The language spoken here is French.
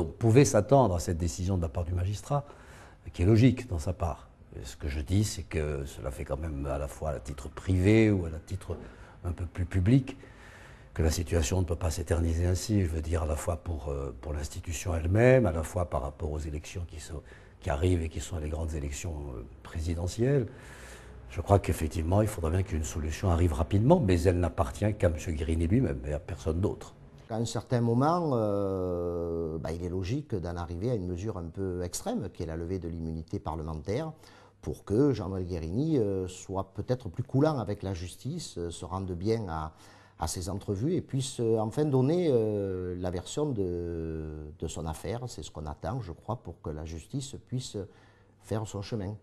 On pouvait s'attendre à cette décision de la part du magistrat, qui est logique dans sa part. ce que je dis, c'est que cela fait quand même à la fois à titre privé ou à titre un peu plus public, que la situation ne peut pas s'éterniser ainsi, je veux dire à la fois pour, euh, pour l'institution elle-même, à la fois par rapport aux élections qui, qui arrivent et qui sont les grandes élections euh, présidentielles. Je crois qu'effectivement, il faudra bien qu'une solution arrive rapidement, mais elle n'appartient qu'à M. Guérini lui-même et à personne d'autre. À un certain moment, euh, bah, il est logique d'en arriver à une mesure un peu extrême, qui est la levée de l'immunité parlementaire, pour que Jean-Noël Guérini euh, soit peut-être plus coulant avec la justice, euh, se rende bien à, ses entrevues et puisse enfin donner la version de son affaire. C'est ce qu'on attend, je crois, pour que la justice puisse faire son chemin.